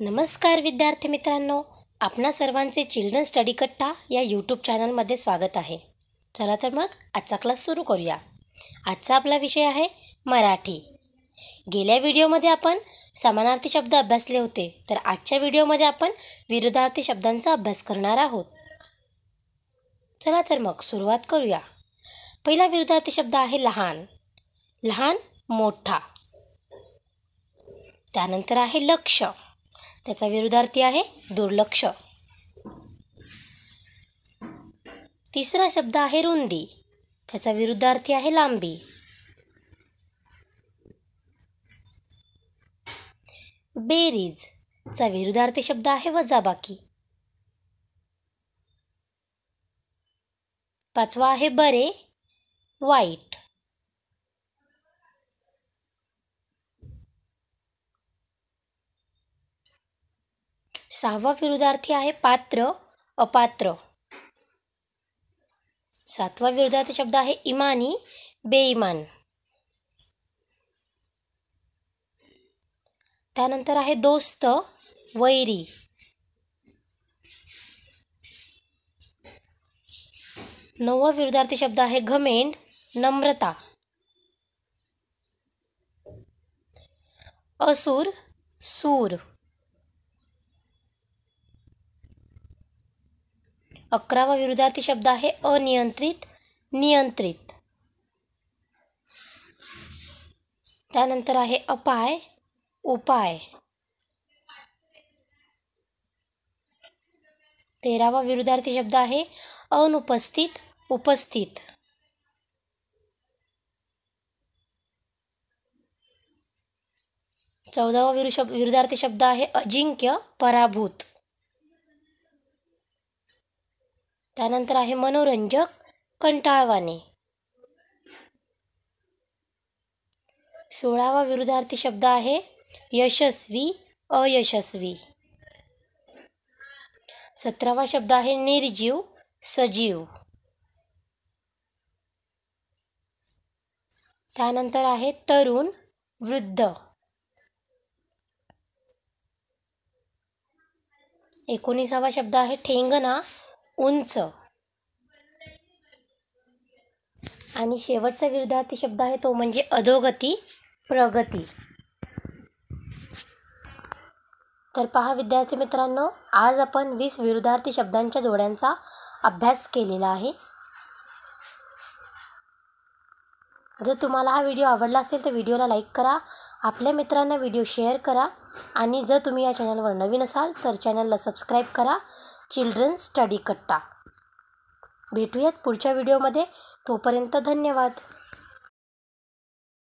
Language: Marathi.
नमस्कार विद्यार्थी मित्रांनो आपणा सर्वांचे चिल्ड्रन स्टडी कट्टा या यूट्यूब चॅनलमध्ये स्वागत आहे चला तर मग आजचा क्लास सुरू करूया आजचा आपला विषय आहे मराठी गेल्या व्हिडिओमध्ये आपण समानार्थी शब्द अभ्यासले होते तर आजच्या व्हिडिओमध्ये आपण विरोधार्थी शब्दांचा अभ्यास करणार आहोत चला तर मग सुरुवात करूया पहिला विरोधार्थी शब्द आहे लहान लहान मोठा त्यानंतर आहे लक्ष त्याचा विरुद्धार्थी आहे दुर्लक्ष तिसरा शब्द आहे रुंदी त्याचा विरुद्धार्थी आहे लांबी बेरीज चा विरुद्धार्थी शब्द आहे वजाबाकी पाचवा आहे बरे वाईट सहावा विरोधार्थी है पात्र अपात्र सातवा विरोधार्थी शब्द है इमानी बेईमान त्यानंतर आहे दोस्त वैरी नववा विरोधार्थी शब्द है घमेंड नम्रता असूर सूर अकरावा विरुद्धार्थी शब्द आहे अनियंत्रित नियंत्रित त्यानंतर आहे अपाय उपाय तेरावा विरुद्धार्थी शब्द आहे अनुपस्थित उपस्थित चौदावा विरु विरुद्धार्थी शब्द आहे अजिंक्य पराभूत त्यानंतर आहे मनोरंजक कंटाळवाने सोळावा विरुद्धार्थी शब्द आहे यशस्वी अयशस्वी सतरावा शब्द आहे निर्जीव सजीव त्यानंतर आहे तरुण वृद्ध एकोणीसावा शब्द आहे ठेंगणा उंच आणि शेवटचा विरुद्धार्थी शब्द आहे तो म्हणजे अधोगती प्रगती तर पहा विद्यार्थी मित्रांनो आज आपण वीस विरुद्धार्थी शब्दांच्या जोड्यांचा अभ्यास केलेला आहे जर तुम्हाला हा व्हिडिओ आवडला असेल तर व्हिडिओला लाईक करा आपल्या मित्रांना व्हिडिओ शेअर करा आणि जर तुम्ही या चॅनलवर नवीन असाल तर चॅनलला सबस्क्राईब करा चिल्ड्रन स्टडी कट्टा भेटूयात पुढच्या व्हिडिओमध्ये तोपर्यंत धन्यवाद